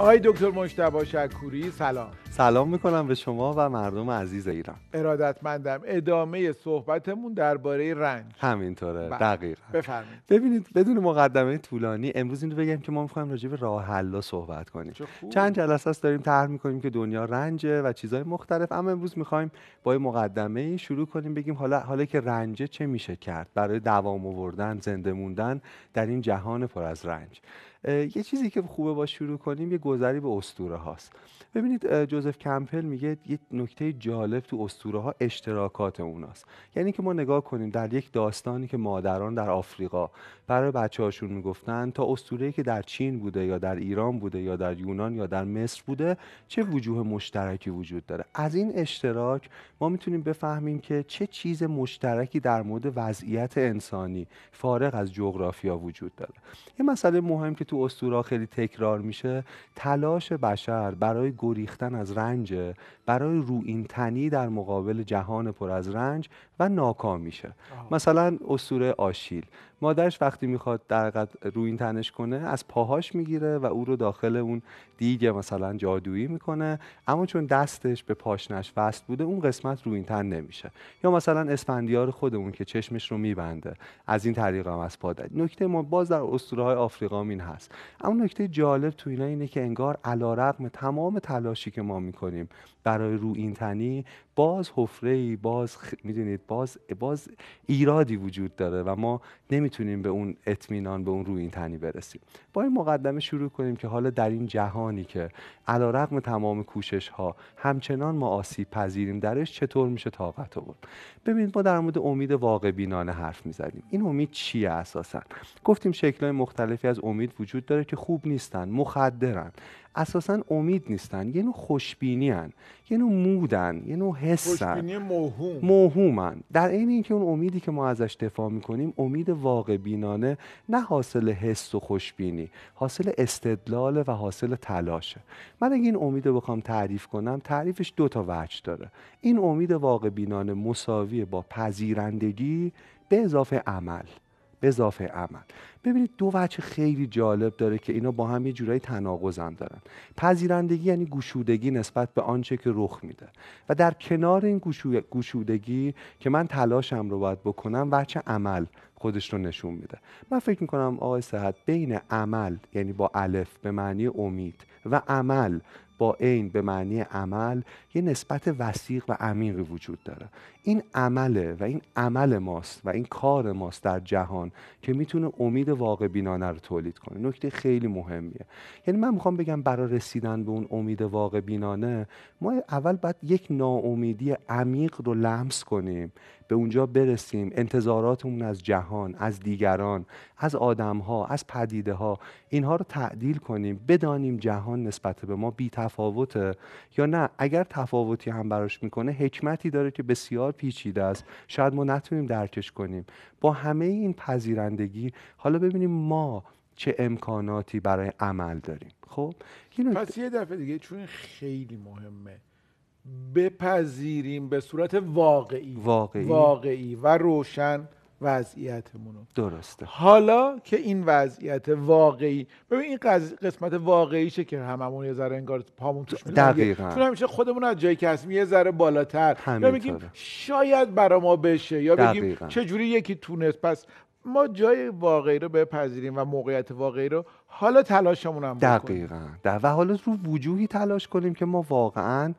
آقای دکتر مشتبا شکوری سلام سلام میکنم به شما و مردم عزیز ایران ارادتمندم ادامه صحبتمون درباره رنج همینطوره بله. دقیقا بفرمایید ببینید بدون مقدمه طولانی امروز رو بگم که ما میخوایم راجع به راه صحبت کنیم چند جلسه است داریم طرح میکنیم که دنیا رنجه و چیزهای مختلف اما امروز میخوایم با مقدمه شروع کنیم بگیم حالا حالا که رنجه چه میشه کرد برای دوام آوردن زنده موندن در این جهان پر از رنج یه چیزی که خوبه با شروع کنیم یه گذری به اسطوره هاست ببینید جوزف کمپل میگه یه نکته جالب تو اسطوره ها اشتراکات اوناست یعنی که ما نگاه کنیم در یک داستانی که مادران در آفریقا برای بچه هاشون میگفتن تا اسطوره که در چین بوده یا در ایران بوده یا در یونان یا در مصر بوده چه وجوه مشترکی وجود داره از این اشتراک ما میتونیم بفهمیم که چه چیز مشترکی در مورد وضعیت انسانی فارغ از جغرافیا وجود داره یه مسئله مهم که تو استورا خیلی تکرار میشه تلاش بشر برای گریختن از رنج برای این تنی در مقابل جهان پر از رنج و ناکام میشه مثلا استوره آشیل مادرش وقتی میخواد در رو این تنش کنه از پاهاش میگیره و او رو داخل اون دیگه مثلا جادویی میکنه اما چون دستش به پاشنش وصل بوده اون قسمت رو این تن نمیشه یا مثلا اسفندیار خودمون که چشمش رو میبنده از این طریق هم از پاده نکته ما باز در اسطوره های آفریقا این هست اما نکته جالب تو اینا اینه که انگار رقم تمام تلاشی که ما میکنیم برای رو این تنی باز حفره باز خ... میدونید باز باز ایرادی وجود داره و ما نمی میتونیم به اون اطمینان به اون روی این تنی برسیم با این مقدمه شروع کنیم که حالا در این جهانی که علا رقم تمام کوشش ها همچنان ما آسیب پذیریم درش چطور میشه طاقت بود ببینید ما در مورد امید واقع بینانه حرف میزنیم این امید چیه اساسا گفتیم شکل مختلفی از امید وجود داره که خوب نیستن مخدرن اساسا امید نیستن یه نوع خوشبینی هن. یه نوع مودن یه نوع حسن خوشبینی موهوم موهومن در این اینکه اون امیدی که ما ازش دفاع میکنیم امید واقع بینانه نه حاصل حس و خوشبینی حاصل استدلال و حاصل تلاشه من اگه این امید رو بخوام تعریف کنم تعریفش دو تا وجه داره این امید واقع بینانه مساوی با پذیرندگی به اضافه عمل به اضافه عمل ببینید دو وجه خیلی جالب داره که اینا با هم یه جورایی تناقض هم دارن پذیرندگی یعنی گوشودگی نسبت به آنچه که رخ میده و در کنار این گوشودگی که من تلاشم رو باید بکنم وجه عمل خودش رو نشون میده من فکر میکنم آقای صحت بین عمل یعنی با الف به معنی امید و عمل با عین به معنی عمل یه نسبت وسیق و عمیقی وجود داره این عمله و این عمل ماست و این کار ماست در جهان که میتونه امید واقع بینانه رو تولید کنه نکته خیلی مهمیه یعنی من میخوام بگم برای رسیدن به اون امید واقع بینانه ما اول باید یک ناامیدی عمیق رو لمس کنیم به اونجا برسیم انتظاراتمون از جهان از دیگران از آدمها از پدیده ها اینها رو تعدیل کنیم بدانیم جهان نسبت به ما بی یا نه اگر تفاوتی هم براش میکنه حکمتی داره که بسیار پیچیده است شاید ما نتونیم درکش کنیم با همه این پذیرندگی حالا ببینیم ما چه امکاناتی برای عمل داریم خب پس یه دفعه دیگه چون خیلی مهمه بپذیریم به صورت واقعی واقعی, واقعی و روشن وضعیتمونو درسته حالا که این وضعیت واقعی ببین این قسمت واقعیشه که هممون یه ذره انگار پامون توش دقیقاً چون همیشه خودمون از جایی که هستیم یه ذره بالاتر یا بگیم شاید برا ما بشه یا بگیم چه جوری یکی تونست پس ما جای واقعی رو بپذیریم و موقعیت واقعی رو حالا تلاشمون هم بکنیم دقیقاً و حالا رو وجوهی تلاش کنیم که ما واقعاً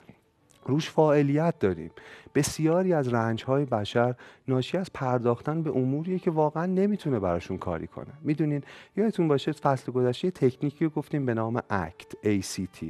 روش فاعلیت داریم بسیاری از رنج بشر ناشی از پرداختن به اموریه که واقعا نمیتونه براشون کاری کنه میدونین یادتون باشه فصل گذشته تکنیکی رو گفتیم به نام ACT ACT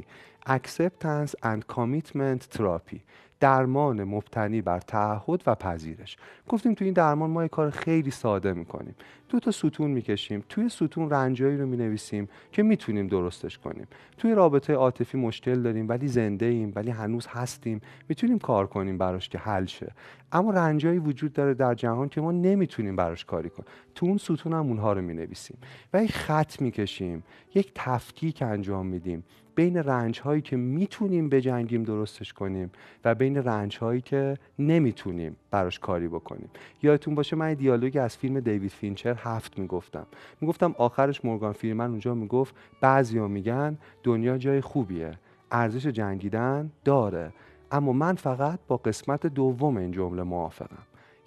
Acceptance and Commitment Therapy درمان مبتنی بر تعهد و پذیرش گفتیم توی این درمان ما یه کار خیلی ساده میکنیم دو تا ستون میکشیم توی ستون رنجایی رو مینویسیم که میتونیم درستش کنیم توی رابطه عاطفی مشکل داریم ولی زنده ایم ولی هنوز هستیم میتونیم کار کنیم براش که حل شه اما رنجایی وجود داره در جهان که ما نمیتونیم براش کاری کنیم تو اون ستون هم اونها رو مینویسیم و یک خط میکشیم یک تفکیک انجام میدیم بین رنج هایی که میتونیم بجنگیم درستش کنیم و بین رنج هایی که نمیتونیم براش کاری بکنیم یادتون باشه من دیالوگی از فیلم دیوید فینچر هفت میگفتم میگفتم آخرش مورگان فیرمن اونجا میگفت بعضیا میگن دنیا جای خوبیه ارزش جنگیدن داره اما من فقط با قسمت دوم این جمله موافقم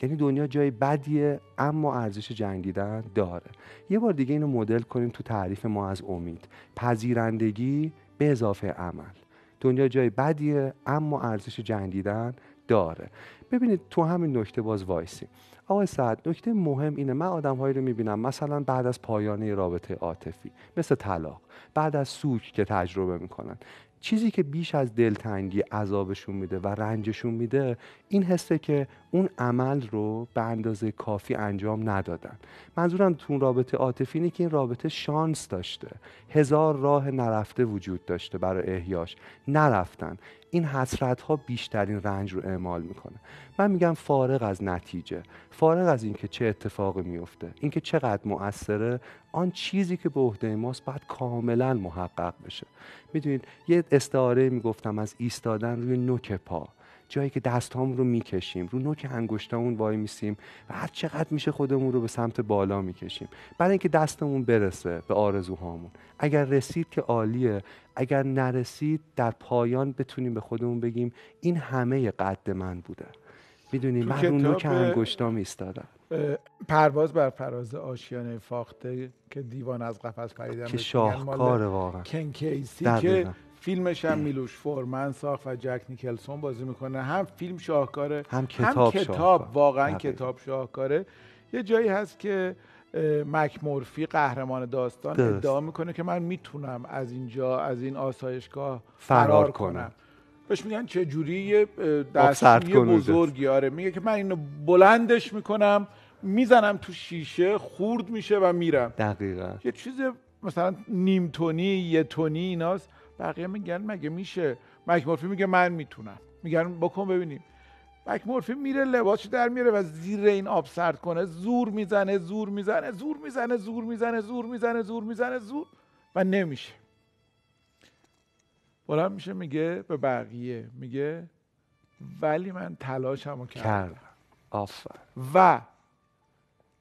یعنی دنیا جای بدیه اما ارزش جنگیدن داره یه بار دیگه اینو مدل کنیم تو تعریف ما از امید پذیرندگی به اضافه عمل دنیا جای بدیه اما ارزش جنگیدن داره ببینید تو همین نکته باز وایسی آقای سعد نکته مهم اینه من آدم هایی رو میبینم مثلا بعد از پایانه رابطه عاطفی مثل طلاق بعد از سوک که تجربه میکنن چیزی که بیش از دلتنگی عذابشون میده و رنجشون میده این حسه که اون عمل رو به اندازه کافی انجام ندادن منظورم تو رابطه عاطفی اینه که این رابطه شانس داشته هزار راه نرفته وجود داشته برای احیاش نرفتن این حسرت ها بیشترین رنج رو اعمال میکنه من میگم فارغ از نتیجه فارغ از اینکه چه اتفاقی میفته اینکه چقدر مؤثره آن چیزی که به عهده ماست باید کاملا محقق بشه میدونید یه استعاره میگفتم از ایستادن روی نوک پا جایی که دستهامون رو میکشیم رو نوک انگشتامون وای میسیم و هر چقدر میشه خودمون رو به سمت بالا میکشیم برای اینکه دستمون برسه به آرزوهامون اگر رسید که عالیه اگر نرسید در پایان بتونیم به خودمون بگیم این همه قد من بوده میدونی من رو نوک انگشتام ایستادم پرواز بر پرواز آشیانه فاخته که دیوان از قفس پریدن که شاهکار واقعا که فیلمش هم میلوش فورمن ساخت و جک نیکلسون بازی میکنه هم فیلم شاهکاره هم کتاب, کتاب واقعا بله. کتاب شاهکاره یه جایی هست که مک مورفی قهرمان داستان ادعا میکنه که من میتونم از اینجا از این آسایشگاه فرار, فرار کنم. بهش میگن چه جوری یه بزرگی آره میگه که من اینو بلندش میکنم میزنم تو شیشه خورد میشه و میرم دقیقا یه چیز مثلا نیم تونی یه تونی ایناست بقیه میگن مگه میشه مک مورفی میگه من میتونم میگن بکن ببینیم مک مورفی میره لباسش در میره و زیر این آب سرد کنه زور میزنه زور میزنه زور میزنه زور میزنه زور میزنه زور میزنه زور و نمیشه بلند میشه میگه به بقیه میگه ولی من تلاشمو کردم آفر و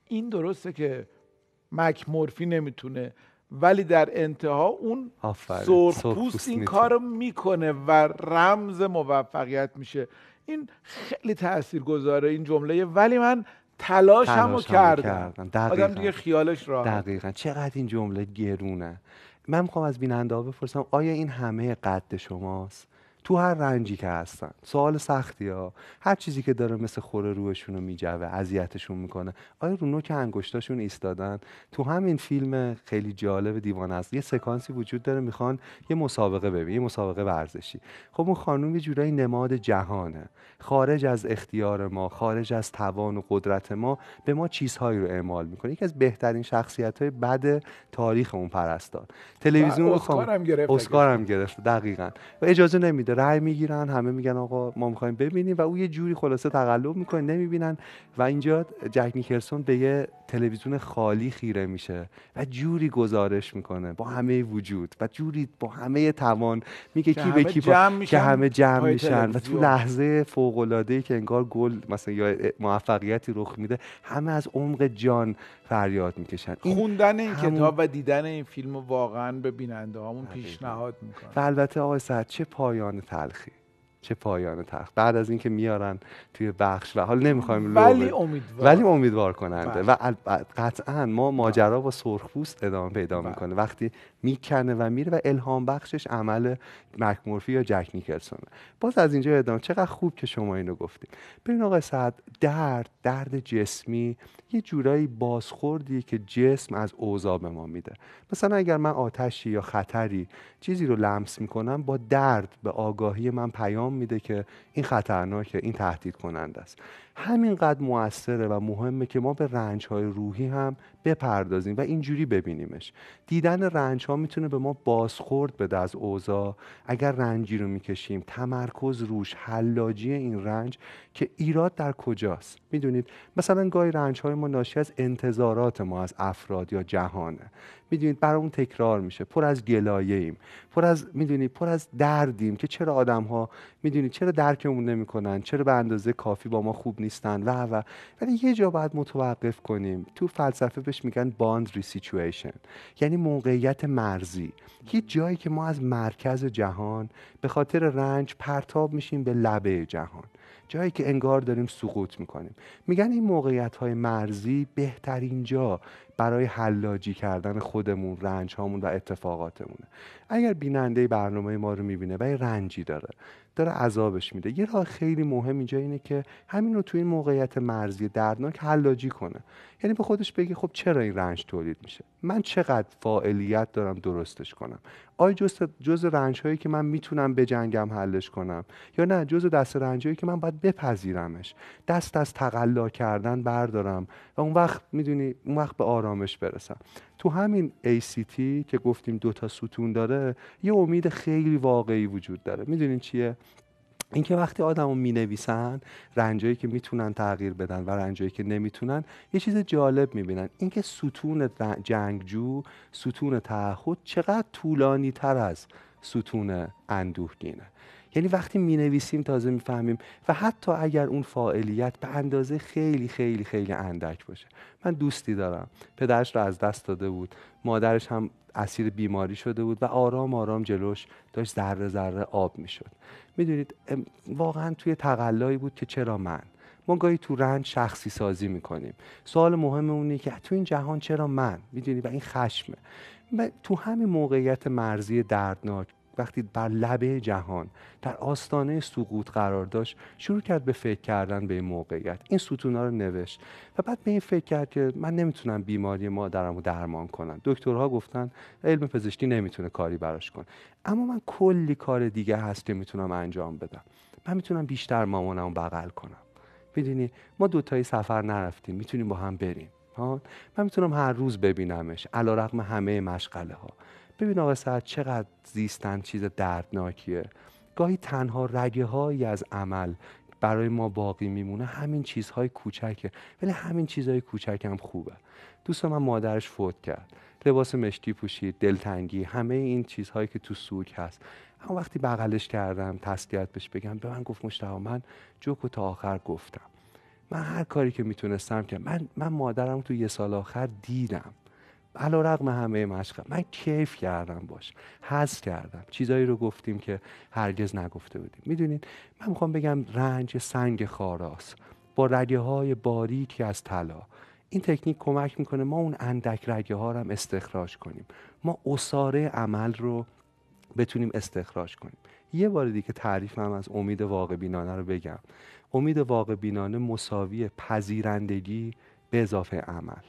این درسته که مک مورفی نمیتونه ولی در انتها اون سرخپوست این کار میکنه و رمز موفقیت میشه این خیلی تاثیرگذاره این جمله ولی من تلاش هم کردم, آدم دیگه خیالش را دقیقا چقدر این جمله گرونه من میخوام از بیننده ها بپرسم آیا این همه قد شماست تو هر رنجی که هستن سوال سختی ها هر چیزی که داره مثل خوره روشون رو میجوه اذیتشون میکنه آیا رو نوک انگشتاشون ایستادن تو همین فیلم خیلی جالب دیوان است یه سکانسی وجود داره میخوان یه مسابقه ببین یه مسابقه ورزشی خب اون خانم یه جورایی نماد جهانه خارج از اختیار ما خارج از توان و قدرت ما به ما چیزهایی رو اعمال میکنه یکی از بهترین شخصیت های بد تاریخ اون پرستار تلویزیون اسکار هم گرفت گرفت دقیقاً و اجازه نمیده رأی میگیرن همه میگن آقا ما میخوایم ببینیم و او یه جوری خلاصه تقلب میکنه نمیبینن و اینجا جک نیکلسون به یه تلویزیون خالی خیره میشه و جوری گزارش میکنه با همه وجود و جوری با همه توان میگه کی به کی که همه جمع میشن و تو لحظه فوق العاده که انگار گل مثلا یا موفقیتی رخ میده همه از عمق جان فریاد میکشن خوندن این کتاب و دیدن این فیلم واقعا به بیننده پیشنهاد میکنه البته آقای سعد چه پایان تلخی چه پایان تخت بعد از اینکه میارن توی بخش و حال نمیخوایم ولی امیدوار ولی امیدوار کننده بله. و قطعا ما ماجرا با سرخپوست ادامه پیدا بله. میکنه وقتی میکنه و میره و الهام بخشش عمل مکمورفی یا جک نیکلسونه باز از اینجا ادامه چقدر خوب که شما اینو گفتید ببین آقای سعد درد درد جسمی یه جورایی بازخوردی که جسم از اوضاع به ما میده مثلا اگر من آتشی یا خطری چیزی رو لمس میکنم با درد به آگاهی من پیام میده که این خطرناکه این تهدید کننده است همینقدر موثره و مهمه که ما به رنج های روحی هم بپردازیم و اینجوری ببینیمش دیدن رنج ها میتونه به ما بازخورد بده از اوضاع اگر رنجی رو میکشیم تمرکز روش حلاجی این رنج که ایراد در کجاست میدونید مثلا گاهی رنج های ما ناشی از انتظارات ما از افراد یا جهانه میدونید اون تکرار میشه پر از گلایه پر از میدونید پر از دردیم که چرا آدم ها میدونید چرا درکمون نمیکنن چرا به اندازه کافی با ما خوب نیستن و و ولی یه جا باید متوقف کنیم تو فلسفه بهش میگن باند سیچویشن یعنی موقعیت مرزی یه جایی که ما از مرکز جهان به خاطر رنج پرتاب میشیم به لبه جهان جایی که انگار داریم سقوط میکنیم میگن این موقعیت های مرزی بهترین جا برای حلاجی کردن خودمون رنج هامون و اتفاقاتمونه اگر بیننده برنامه ما رو میبینه و رنجی داره داره عذابش میده یه راه خیلی مهم اینجا اینه که همین رو توی این موقعیت مرزی دردناک حلاجی کنه یعنی به خودش بگه خب چرا این رنج تولید میشه من چقدر فاعلیت دارم درستش کنم آیا جز, جز رنج هایی که من میتونم جنگم حلش کنم یا نه جز دست رنج هایی که من باید بپذیرمش دست از تقلا کردن بردارم و اون وقت میدونی اون وقت به آرامش برسم تو همین ACT که گفتیم دو تا ستون داره یه امید خیلی واقعی وجود داره میدونین چیه اینکه وقتی آدم رو مینویسن رنجایی که میتونن تغییر بدن و رنجایی که نمیتونن یه چیز جالب میبینن اینکه ستون جنگجو ستون تعهد چقدر طولانی تر از ستون اندوهگینه یعنی وقتی می نویسیم تازه میفهمیم و حتی اگر اون فاعلیت به اندازه خیلی خیلی خیلی اندک باشه من دوستی دارم پدرش رو از دست داده بود مادرش هم اسیر بیماری شده بود و آرام آرام جلوش داشت ذره ذره آب میشد میدونید واقعا توی تقلایی بود که چرا من ما گاهی تو رنج شخصی سازی میکنیم سوال مهم اونه که تو این جهان چرا من میدونی و این خشمه تو همین موقعیت مرزی دردناک وقتی بر لبه جهان در آستانه سقوط قرار داشت شروع کرد به فکر کردن به این موقعیت این ستونا رو نوشت و بعد به این فکر کرد که من نمیتونم بیماری مادرم رو درمان کنم دکترها گفتن علم پزشکی نمیتونه کاری براش کنه اما من کلی کار دیگه هست که میتونم انجام بدم من میتونم بیشتر مامانم بغل کنم میدونی ما دوتایی سفر نرفتیم میتونیم با هم بریم ها من میتونم هر روز ببینمش علا همه مشغله ها ببین آقا سعد چقدر زیستن چیز دردناکیه گاهی تنها رگه هایی از عمل برای ما باقی میمونه همین چیزهای کوچکه ولی همین چیزهای کوچک هم خوبه دوست من مادرش فوت کرد لباس مشکی پوشید دلتنگی همه این چیزهایی که تو سوک هست اما وقتی بغلش کردم تسلیت بهش بگم به من گفت مشتاق من جوکو تا آخر گفتم من هر کاری که میتونستم که من من مادرم تو یه سال آخر دیدم علا رقم همه مشقم من کیف کردم باش حس کردم چیزایی رو گفتیم که هرگز نگفته بودیم میدونید من میخوام بگم رنج سنگ خاراس، با رگه های باریکی از طلا این تکنیک کمک میکنه ما اون اندک رگه ها رو هم استخراج کنیم ما اصاره عمل رو بتونیم استخراج کنیم یه بار دیگه تعریفم از امید واقع بینانه رو بگم امید واقع بینانه مساوی پذیرندگی به اضافه عمل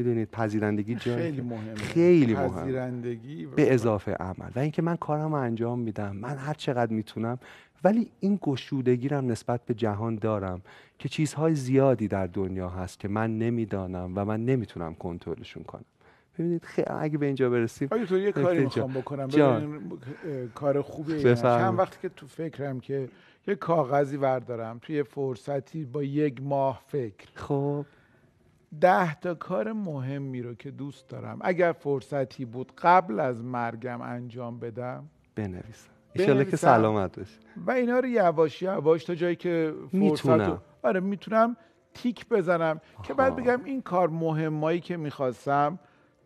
میدونید پذیرندگی جای خیلی مهمه خیلی مهم. پذیرندگی به اضافه عمل و اینکه من کارم انجام میدم من هر چقدر میتونم ولی این گشودگی هم نسبت به جهان دارم که چیزهای زیادی در دنیا هست که من نمیدانم و من نمیتونم کنترلشون کنم ببینید اگه به اینجا برسیم آیا تو یه کاری میخوام بکنم کار خوبیه چند وقتی که تو فکرم که یه کاغذی وردارم توی فرصتی با یک ماه فکر خب ده تا کار مهمی رو که دوست دارم اگر فرصتی بود قبل از مرگم انجام بدم بنویسم ایشالله که سلامت باشی و اینا رو یواش یواش تا جایی که میتونم. آره میتونم تیک بزنم که بعد خب. بگم این کار مهمایی که میخواستم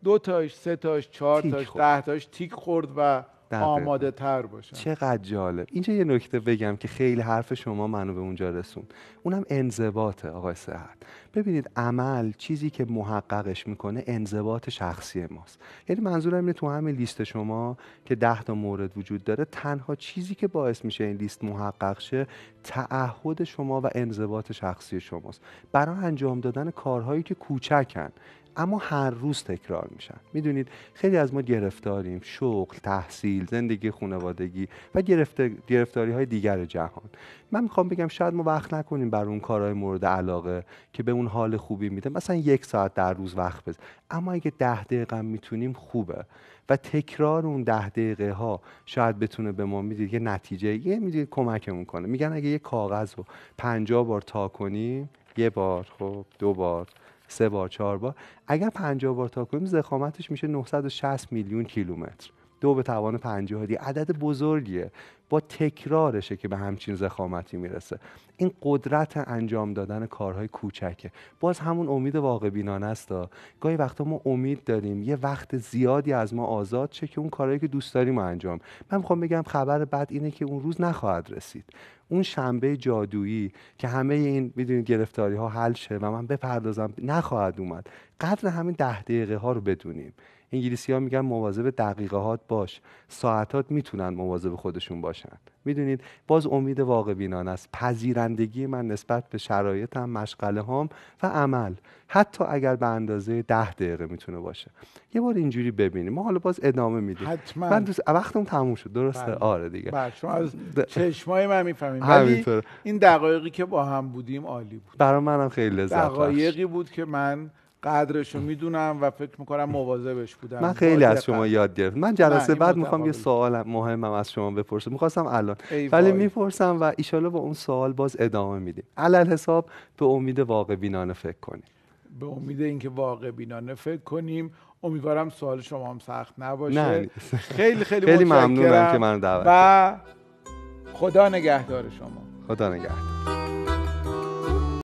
دو تاش سه تاش چهار تاش ده تاش تیک خورد و آماده تر باشم چقدر جالب اینجا یه نکته بگم که خیلی حرف شما منو به اونجا رسون اونم انضباطه آقای صحت ببینید عمل چیزی که محققش میکنه انضباط شخصی ماست یعنی منظورم اینه تو همین لیست شما که ده تا مورد وجود داره تنها چیزی که باعث میشه این لیست محقق شه تعهد شما و انضباط شخصی شماست برای انجام دادن کارهایی که کوچکن اما هر روز تکرار میشن میدونید خیلی از ما گرفتاریم شغل تحصیل زندگی خانوادگی و گرفت... گرفتاری های دیگر جهان من میخوام بگم شاید ما وقت نکنیم بر اون کارهای مورد علاقه که به اون حال خوبی میده مثلا یک ساعت در روز وقت بذار اما اگه ده دقیقه میتونیم خوبه و تکرار اون ده دقیقه ها شاید بتونه به ما میدید یه نتیجه یه میدید کمکمون کنه میگن اگه یه کاغذ رو پنجا بار تا کنیم یه بار خب دو بار سه بار چهار بار اگر پنجا بار تا کنیم زخامتش میشه 960 میلیون کیلومتر دو به توان پنجاهدی عدد بزرگیه با تکرارشه که به همچین زخامتی میرسه این قدرت انجام دادن کارهای کوچکه باز همون امید واقع بینانه است گاهی وقتا ما امید داریم یه وقت زیادی از ما آزاد شه که اون کارهایی که دوست داریم انجام من میخوام بگم خبر بد اینه که اون روز نخواهد رسید اون شنبه جادویی که همه این میدونید گرفتاری ها حل شه و من بپردازم نخواهد اومد قدر همین ده دقیقه ها رو بدونیم انگلیسی ها میگن مواظب دقیقه هات باش ساعتات میتونن مواظب خودشون باشن میدونید باز امید واقع بینان است پذیرندگی من نسبت به شرایطم مشغله هام و عمل حتی اگر به اندازه ده دقیقه میتونه باشه یه بار اینجوری ببینیم ما حالا باز ادامه میدیم من دوست وقتم تموم شد درسته بله. آره دیگه بله شما از چشمای من میفهمیم این دقایقی که با هم بودیم عالی بود برای منم خیلی لذت دقایقی بود که من قدرشو میدونم و فکر میکنم مواظبش بودم من خیلی از شما یاد گرفتم. من جلسه بعد میخوام یه سوال مهمم از شما بپرسم میخواستم الان ولی میپرسم و ایشالا با اون سوال باز ادامه میدیم علل حساب به امید واقع بینانه فکر کنیم به امید اینکه واقع بینانه فکر کنیم امیدوارم سوال شما هم سخت نباشه نه. خیلی خیلی, خیلی ممنونم که من دعوت و خدا نگهدار شما خدا نگهدار